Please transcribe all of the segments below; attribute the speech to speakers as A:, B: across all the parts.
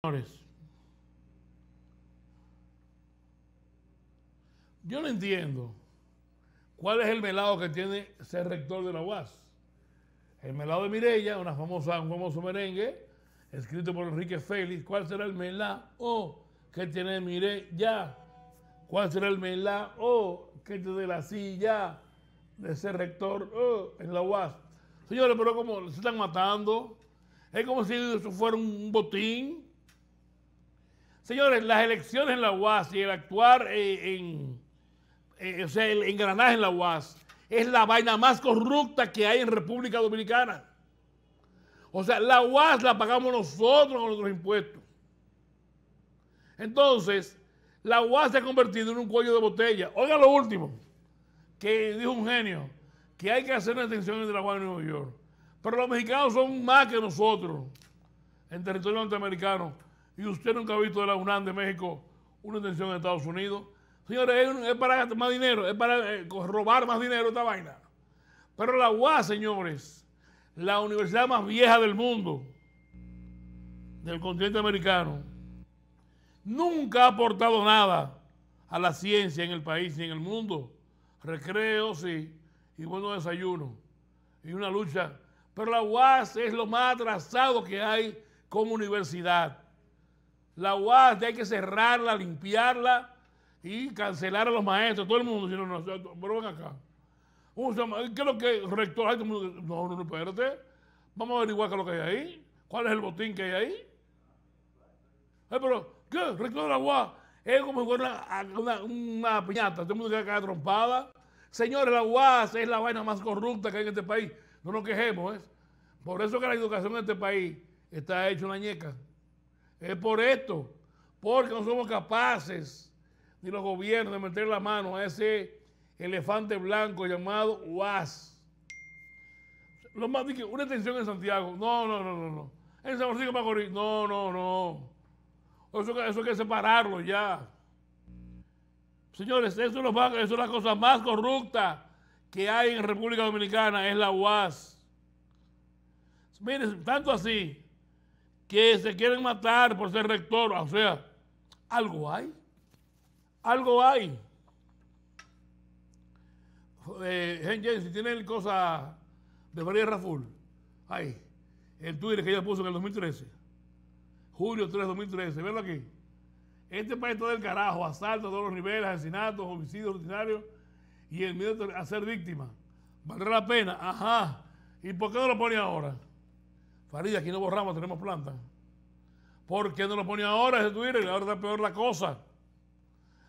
A: Señores, yo no entiendo cuál es el melado que tiene ser rector de la UAS. El melado de Mirella, una famosa, un famoso merengue, escrito por Enrique Félix. ¿Cuál será el melado que tiene Mireya, ¿Cuál será el melado que tiene la silla de ser rector eh, en la UAS? Señores, pero como se están matando, es como si eso fuera un botín Señores, las elecciones en la UAS y el actuar eh, en, eh, o sea, el engranaje en la UAS es la vaina más corrupta que hay en República Dominicana. O sea, la UAS la pagamos nosotros con nuestros impuestos. Entonces, la UAS se ha convertido en un cuello de botella. Oiga lo último, que dijo un genio, que hay que hacer una extensión entre la UAS y Nueva York. Pero los mexicanos son más que nosotros en territorio norteamericano. Y usted nunca ha visto de la UNAM de México una intención de Estados Unidos. Señores, es, para más dinero, es para eh, robar más dinero esta vaina. Pero la UAS, señores, la universidad más vieja del mundo, del continente americano, nunca ha aportado nada a la ciencia en el país y en el mundo. Recreo, sí, y buenos desayuno y una lucha. Pero la UAS es lo más atrasado que hay como universidad la UAS hay que cerrarla, limpiarla y cancelar a los maestros, todo el mundo, si no, no, pero ven acá. ¿Qué es lo que rector? No, no, no, espérate. Vamos a averiguar qué es lo que hay ahí. ¿Cuál es el botín que hay ahí? pero, ¿qué? Rector de la UAS es como una, una, una piñata, todo el mundo queda acá trompada. Señores, la UAS es la vaina más corrupta que hay en este país. No nos quejemos, ¿eh? Por eso que la educación en este país está hecha una ñeca. Es por esto, porque no somos capaces ni los gobiernos de meter la mano a ese elefante blanco llamado UAS. Lo más una extensión en Santiago. No, no, no, no, no. En San Francisco Macorís. No, no, no. Eso, hay que separarlo ya. Señores, eso lo eso es la cosa más corrupta que hay en República Dominicana, es la UAS. Miren, tanto así que se quieren matar por ser rector. O sea, algo hay. Algo hay. Eh, si tienen cosas de María Raful, ahí, el Twitter que ella puso en el 2013, julio 3, 2013, verlo aquí. Este país está del carajo, asaltos a todos los niveles, asesinatos, homicidios ordinarios y el miedo a ser víctima. ¿Valdrá la pena? Ajá. ¿Y por qué no lo pone ahora? Farida, aquí no borramos, tenemos planta. ¿Por qué no lo ponía ahora ese Twitter? Ahora está peor la cosa.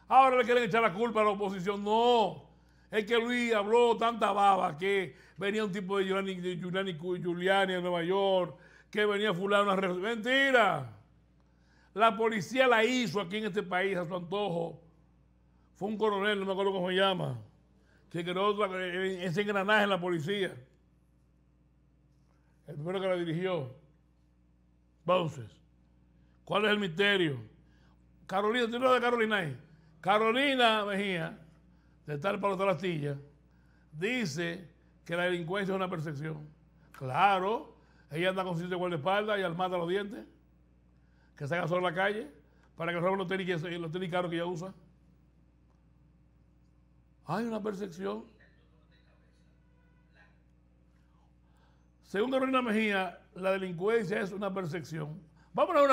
A: Ahora le quieren echar la culpa a la oposición. No. Es que Luis habló tanta baba que venía un tipo de Giuliani, en Nueva York, que venía fulano a Mentira. La policía la hizo aquí en este país a su antojo. Fue un coronel, no me acuerdo cómo se llama, que creó eh, eh, ese engranaje en la policía el primero que la dirigió. Entonces, ¿cuál es el misterio? Carolina, ¿tú no de Carolina ahí? Carolina Mejía, de tal para dice que la delincuencia es una percepción. Claro, ella anda con sitio de guardaespaldas y al los dientes, que salga solo a la calle para que roben los tenis, los tenis caros que ella usa. Hay una percepción Según Carolina Mejía, la delincuencia es una percepción. Vamos a una